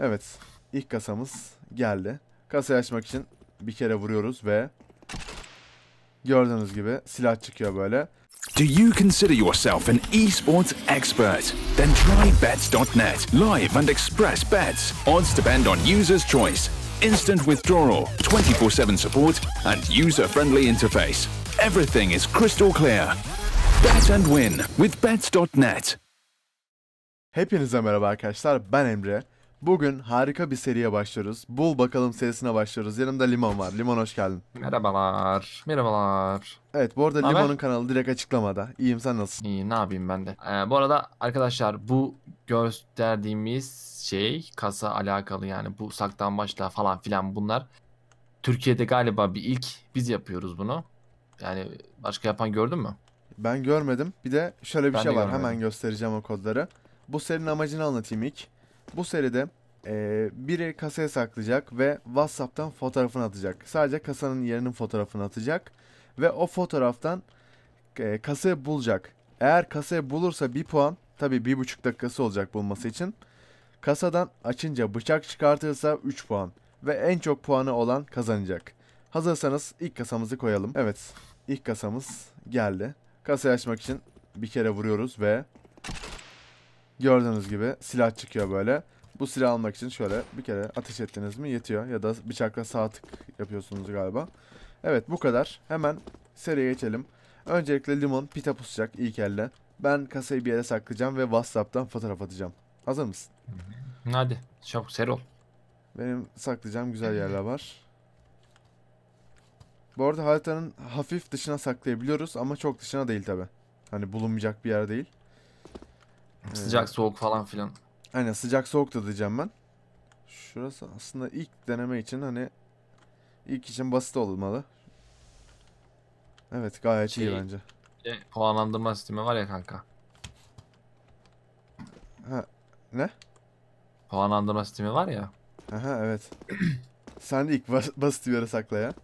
Evet. İlk kasamız geldi. Kasayı açmak için bir kere vuruyoruz ve gördüğünüz gibi silah çıkıyor böyle. Do you consider yourself an esports expert? Then try bets.net. Live and express bets. Odds depend on user's choice. Instant withdrawal, 24/7 support and user-friendly interface. Everything is crystal clear. Bet and win with bets.net. Hepinize merhaba arkadaşlar. Ben Emre. Bugün harika bir seriye başlıyoruz. Bul bakalım serisine başlıyoruz. Yanımda Limon var. Limon hoş geldin. Merhabalar. Merhabalar. Evet bu arada Haber? Limon'un kanalı direkt açıklamada. İyiyim sen nasılsın? İyi ne yapayım ben de. Ee, bu arada arkadaşlar bu gösterdiğimiz şey kasa alakalı yani bu saktan başla falan filan bunlar. Türkiye'de galiba bir ilk biz yapıyoruz bunu. Yani başka yapan gördün mü? Ben görmedim. Bir de şöyle bir ben şey var. Görmedim. Hemen göstereceğim o kodları. Bu serinin amacını anlatayım ilk. Bu seride e, biri kasaya saklayacak ve WhatsApp'tan fotoğrafını atacak. Sadece kasanın yerinin fotoğrafını atacak ve o fotoğraftan e, kasayı bulacak. Eğer kasayı bulursa bir puan, tabi bir buçuk dakikası olacak bulması için. Kasadan açınca bıçak çıkartırsa 3 puan ve en çok puanı olan kazanacak. Hazırsanız ilk kasamızı koyalım. Evet, ilk kasamız geldi. Kasayı açmak için bir kere vuruyoruz ve Gördüğünüz gibi silah çıkıyor böyle. Bu silah almak için şöyle bir kere ateş ettiniz mi yetiyor. Ya da bıçakla sağ tık yapıyorsunuz galiba. Evet bu kadar. Hemen seriye geçelim. Öncelikle limon pita pusacak ilk elle. Ben kasayı bir yere saklayacağım ve Whatsapp'tan fotoğraf atacağım. Hazır mısın? Hadi çabuk seri ol. Benim saklayacağım güzel yerler var. Bu arada haritanın hafif dışına saklayabiliyoruz ama çok dışına değil tabi. Hani bulunmayacak bir yer değil. Ee, sıcak soğuk falan filan. Hani sıcak soğuk da diyeceğim ben. Şurası aslında ilk deneme için hani ilk için basit olmalı. Evet gayet şey, iyi bence. E, puanlandırma sistemi var ya kanka. Ha, ne? Puanlandırma sistemi var ya. Aha evet. sen de ilk bas basit bir yere sakla ya.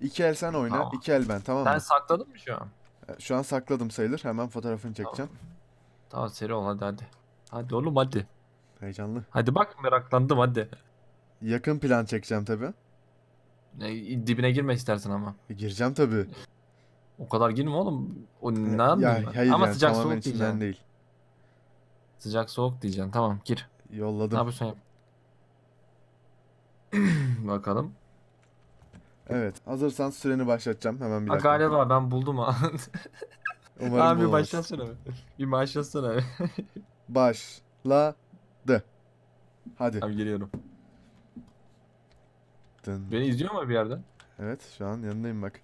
İki el sen oyna, tamam. iki el ben tamam mı? Sen sakladın mı şu an? E, şu an sakladım sayılır. Hemen fotoğrafını çekeceğim. Tamam. Tamam seri ol hadi hadi. Hadi oğlum hadi. Heyecanlı. Hadi bak meraklandım hadi. Yakın plan çekeceğim tabi. E, dibine girme istersen ama. E, gireceğim tabi. O kadar girme oğlum. O ne ya, ya, hayır Ama yani, sıcak soğuk diyeceğim değil. Sıcak soğuk diyeceğim Tamam gir. Yolladım. Ne yapıyorsun yap. Bakalım. Evet hazırsan süreni başlatacağım hemen bir dakika. galiba ben buldum ha. Umarım Abi bir başlasana Bir başlasana Başladı. Hadi. Abi geliyorum. Dın. Beni izliyor mu bir yerden? Evet şu an yanındayım bak.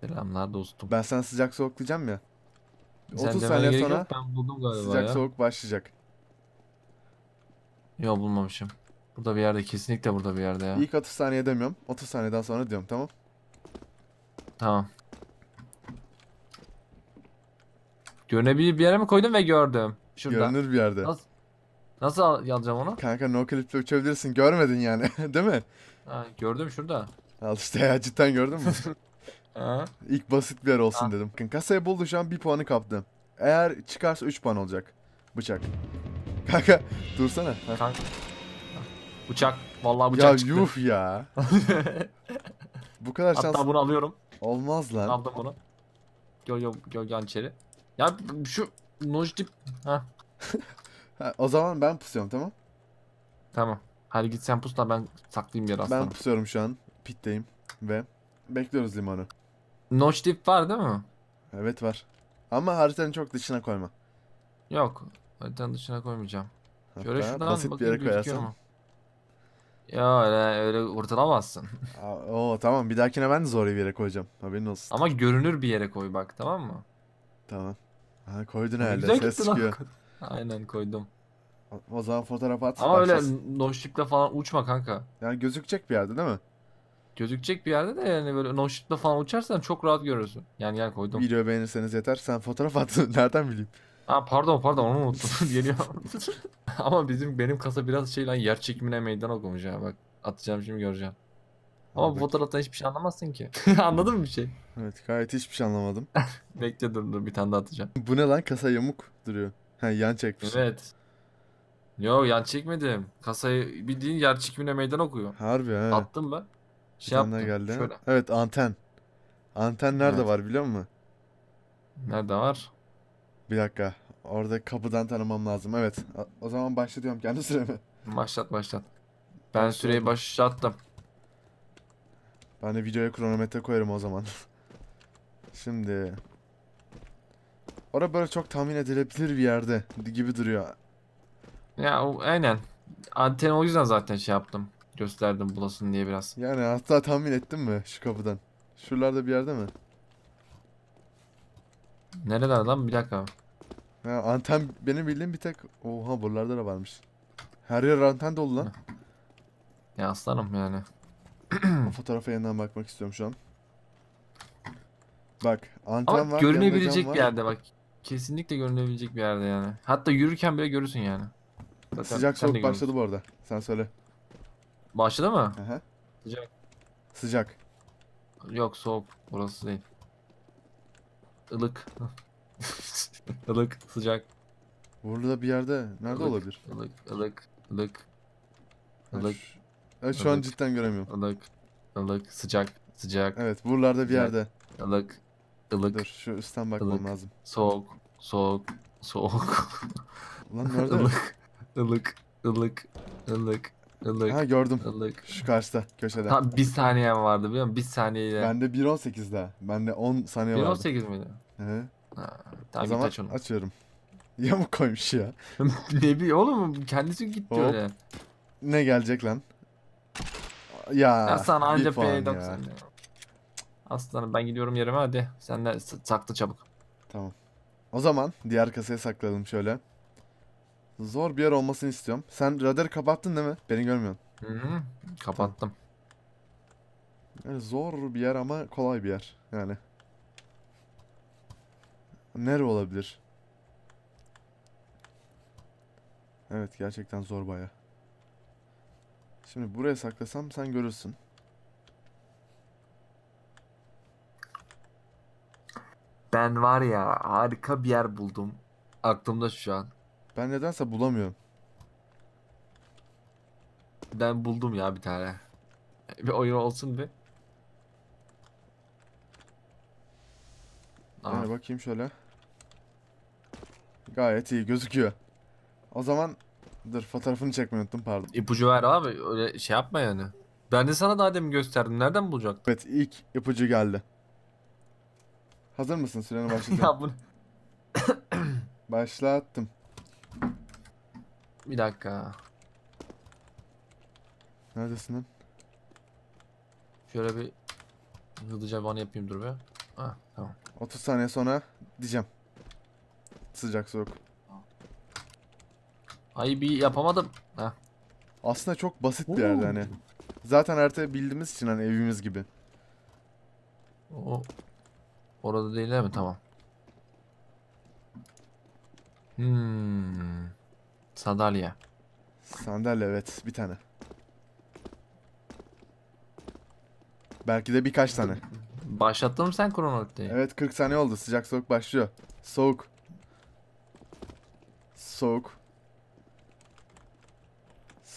Selamlar dostum. Ben sana sıcak soğuklayacağım ya. Sen 30 saniye sonra yok, ben buldum galiba sıcak ya. soğuk başlayacak. Yok bulmamışım. Burada bir yerde kesinlikle burada bir yerde ya. İlk 30 saniye demiyorum. 30 saniyeden sonra diyorum tamam. Tamam. Görünebilir bir yere mi koydun ve gördüm. Şurada. Görünür bir yerde. Nasıl, nasıl al alacağım onu? Kanka no clip'le uçabilirsin. Görmedin yani. Değil mi? Ha, gördüm şurada. Al işte ya cidden gördün mü? ha. İlk basit bir yer olsun ha. dedim. Kasaya buldu şu an bir puanı kaptı. Eğer çıkarsa 3 puan olacak. Bıçak. Kanka dursana. Kanka. Bıçak. Vallahi bıçak ya, çıktı. Ya yuh ya. Bu kadar şans. Hatta bunu alıyorum. Olmaz lan. Aldım bunu. Gel gel gel gel içeri. Ya şu Nojdip... Ha. o zaman ben pusuyorum tamam. Tamam. Hadi git sen pusla ben saklayayım yeri aslanım. Ben pusuyorum şu an. Pitteyim ve bekliyoruz limanı. Nojdip var değil mi? Evet var. Ama haritanın çok dışına koyma. Yok. Haritanın dışına koymayacağım. Hatta Şöyle şuradan basit bir yere koyarsan. Ya öyle, öyle kurtulamazsın. Oo tamam bir dahakine ben de zor bir yere koyacağım. Haberin olsun. Ama görünür bir yere koy bak tamam mı? Tamam. Ha koydun herhalde. Güzel gittin Aynen koydum. O, o zaman fotoğraf at. Ama öyle başlasın. noşlukla falan uçma kanka. Yani gözükecek bir yerde değil mi? Gözükecek bir yerde de yani böyle noşlukla falan uçarsan çok rahat görürsün. Yani gel koydum. Video beğenirseniz yeter. Sen fotoğraf at. Nereden bileyim? Ha pardon pardon onu unuttum. Geliyor. Ama bizim benim kasa biraz şey lan yer çekimine meydan okumuş ya bak. Atacağım şimdi göreceğim. Ama bu fotoğraftan hiçbir şey anlamazsın ki. Anladın mı bir şey? Evet gayet hiçbir şey anlamadım. Bekle dur dur bir tane daha atacağım. Bu ne lan kasa yamuk duruyor. Ha yan çekmiş. Evet. Yo yan çekmedim. Kasayı bildiğin yer çekimine meydan okuyor. Harbi ha. Attım ben. Şey yaptım. Geldi, şöyle. Evet anten. Anten nerede evet. var biliyor musun? Nerede var? Bir dakika. Orada kapıdan tanımam lazım. Evet. O zaman başlatıyorum kendi süremi. Başlat başlat. Ben süreyi başlattım. Ben de videoya kronometre koyarım o zaman. Şimdi. Orada böyle çok tahmin edilebilir bir yerde gibi duruyor. Ya o, aynen. Anteni o yüzden zaten şey yaptım. Gösterdim bulasın diye biraz. Yani hatta tahmin ettim mi şu kapıdan? Şuralarda bir yerde mi? Nerede lan bir dakika. Ha, anten benim bildiğim bir tek oha buralarda da varmış. Her yer anten dolu lan. Ya aslanım yani. fotoğrafa yeniden bakmak istiyorum şu an. Bak antren Ama var. görünebilecek bir var. yerde bak. Kesinlikle görünebilecek bir yerde yani. Hatta yürürken bile görürsün yani. Zaten Sıcak soğuk başladı görürsün. bu arada. Sen söyle. Başladı mı? Aha. Sıcak. Sıcak. Yok soğuk. Burası değil. Ilık. Ilık, sıcak. Burada bir yerde nerede ılık, olabilir? Ilık, ılık, ılık. Ilık. Ben şu an cidden göremiyorum. Ilık, ılık, sıcak, sıcak. Evet buralarda bir yerde. Ilık, ılık, Dur şu üstten bakmam Ilık. lazım. soğuk, soğuk, soğuk. Ulan nerede? Ilık, ılık, ılık, ılık, ılık, ha gördüm. ılık. Şu karşıda köşede. Tam bir saniye vardı biliyor musun? Bir saniyeyle. Bende 1.18 daha. Bende 10 saniye vardı. 1.18 miydi? Hı. Ha, tamam O git zaman aç onu. açıyorum. Yamuk koymuş ya. ne bir oğlum kendisi gitti Hop. öyle. Ne gelecek lan? Ya. Hasan anca P90. Aslanım ben gidiyorum yerime hadi. Sen de sakla çabuk. Tamam. O zaman diğer kasaya sakladım şöyle. Zor bir yer olmasını istiyorum. Sen radarı kapattın değil mi? Beni görmüyorsun. Hı hı. Kapattım. Tamam. Yani zor bir yer ama kolay bir yer. Yani. Nere olabilir? Evet gerçekten zor baya. Şimdi buraya saklasam sen görürsün. Ben var ya harika bir yer buldum. Aklımda şu an. Ben nedense bulamıyorum. Ben buldum ya bir tane. E, bir oyun olsun bir. Aa. Yani bakayım şöyle. Gayet iyi gözüküyor. O zaman Dur fotoğrafını çekmeyi unuttum pardon. İpucu ver abi öyle şey yapma yani. Ben de sana daha demin gösterdim. Nereden bulacaktın? Evet ilk ipucu geldi. Hazır mısın? Süreni başlatıyorum. ya bunu... Başlattım. Bir dakika. Neredesin lan? Şöyle bir hızlıca bana yapayım dur be. Ha ah, tamam. 30 saniye sonra diyeceğim. Sıcak soğuk. Ay bir yapamadım. Heh. Aslında çok basit bir yerde hani. Zaten harita bildiğimiz için hani evimiz gibi. O orada değil mi? Tamam. Hmm. Sandalye. Sandalye evet bir tane. Belki de birkaç tane. Başlattın mı sen kronolikteyi? Evet 40 saniye oldu. Sıcak soğuk başlıyor. Soğuk. Soğuk.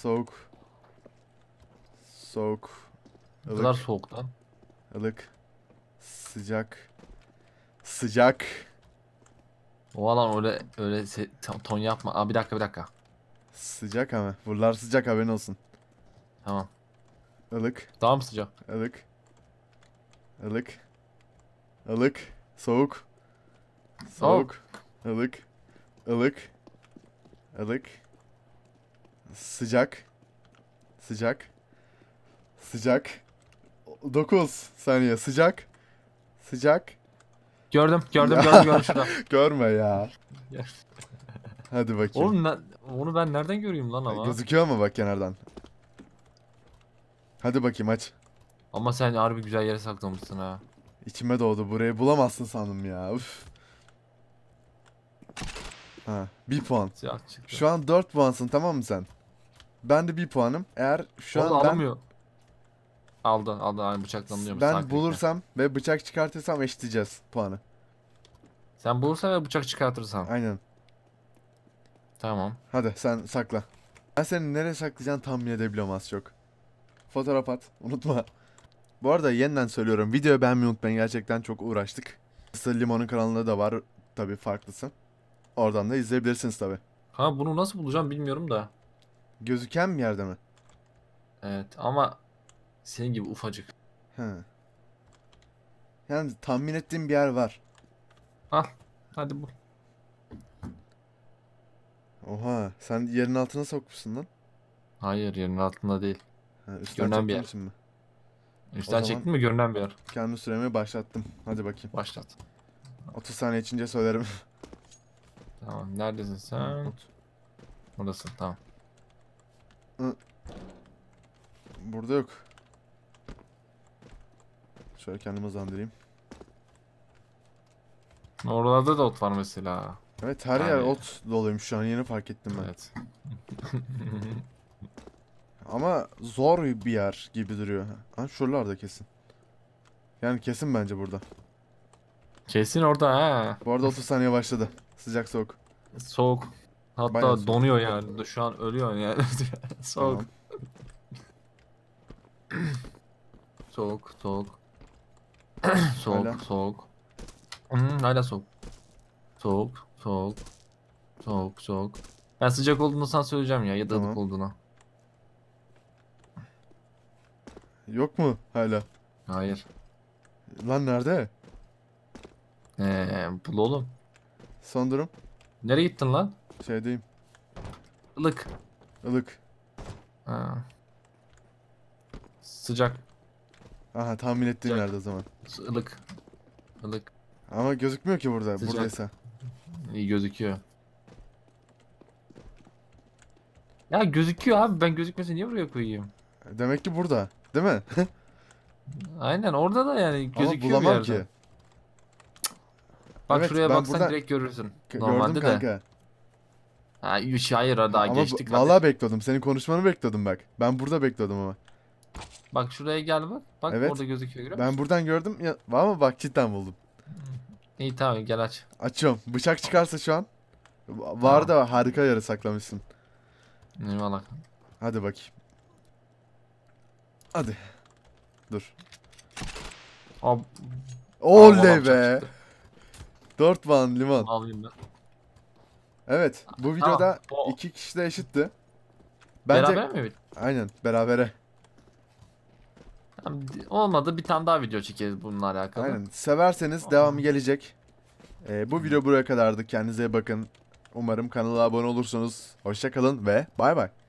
Soğuk. Soğuk. Ilık. Kadar soğuktan. Ilık. Sıcak. Sıcak. O lan öyle öyle ton yapma. Aa, bir dakika bir dakika. Sıcak ama. Buralar sıcak haberin olsun. Tamam. Ilık. Daha mı sıcak? Ilık. Ilık. Ilık. Soğuk. Soğuk. Ilık. Ilık. Ilık. Ilık. Sıcak. Sıcak. Sıcak. 9 saniye. Sıcak. Sıcak. Gördüm, gördüm, gördüm, gördüm şurada. Görme ya. Hadi bakayım. Oğlum onu ben nereden göreyim lan ama? Gözüküyor mu bak kenardan. Hadi bakayım aç. Ama sen harbi güzel yere saklamışsın ha. İçime doğdu. Burayı bulamazsın sandım ya. Üf. Ha, bir puan. Şu an 4 puansın tamam mı sen? Ben de bir puanım. Eğer şu Onu an ben... alamıyor. Aldı aldı yani bıçaklanıyor. Ben Sakinlikle. bulursam ve bıçak çıkartırsam eşitleyeceğiz puanı. Sen bulursan ve bıçak çıkartırsan. Aynen. Tamam. Hadi sen sakla. Ben seni nereye saklayacağım tahmin edebiliyorum az çok. Fotoğraf at. Unutma. Bu arada yeniden söylüyorum. Videoyu beğenmeyi unutmayın. Gerçekten çok uğraştık. Kısa Limon'un kanalında da var. tabi farklısı. Oradan da izleyebilirsiniz tabi. Ha bunu nasıl bulacağım bilmiyorum da. Gözüken bir yerde mi? Evet ama senin gibi ufacık. He. Yani tahmin ettiğim bir yer var. Al. Hadi bul. Oha sen yerin altına sokmuşsun lan. Hayır yerin altında değil. Ha, üstten görünen bir yer. Mi? Üstten çektin mi görünen bir yer. Kendi süremi başlattım. Hadi bakayım. Başlat. 30 saniye içince söylerim. Tamam neredesin sen? Buradasın tamam. Burada yok. Şöyle kendimi hızlandırayım. Oralarda da ot var mesela. Evet her yani... yer ot doluymuş şu an yeni fark ettim ben. Evet. Ama zor bir yer gibi duruyor. Ha şuralarda kesin. Yani kesin bence burada. Kesin orada ha. Bu arada 30 saniye başladı. Sıcak soğuk. Soğuk. Hatta Bayağı donuyor soğuk. yani. Şu an ölüyor yani. soğuk. soğuk, soğuk. soğuk, hala. soğuk. Hmm, hala soğuk. Soğuk, soğuk. Soğuk, soğuk. Ben sıcak olduğunu sana söyleyeceğim ya ya da tamam. olduğuna. Yok mu hala? Hayır. Lan nerede? Eee bul oğlum. Son durum. Nereye gittin lan? Şeydeyim. Ilık. Ilık. Ha. Sıcak. Aha tahmin ettiğim Sıcak. yerde o zaman. Ilık. Ilık. Ama gözükmüyor ki burada. Sıcak. Buradaysa. İyi gözüküyor. Ya gözüküyor abi. Ben gözükmesin niye buraya koyayım? Demek ki burada. Değil mi? Aynen orada da yani gözüküyor Ama bulamam ki. Bak evet, şuraya baksan buradan... direkt görürsün. Normalde Gördüm kanka. de. Ha 3 hayır daha ama geçtik. Valla hadi. bekledim. Senin konuşmanı bekledim bak. Ben burada bekledim ama. Bak şuraya gel bak. Bak evet. orada gözüküyor görüyor musun? Ben buradan gördüm. Ya, var mı bak cidden buldum. İyi tamam gel aç. Açıyorum. Bıçak çıkarsa şu an. Var tamam. da harika yere saklamışsın. Eyvallah. Hadi bakayım. Hadi. Dur. Ab Oley be. 4 puan liman. Alayım ben. Evet. Bu videoda ha, iki kişi de eşitti. Bence... Beraber mi? Aynen. Berabere. olmadı bir tane daha video çekeriz bununla alakalı. Aynen. Severseniz devamı gelecek. Ee, bu video buraya kadardı. Kendinize bakın. Umarım kanala abone olursunuz. Hoşçakalın ve bay bay.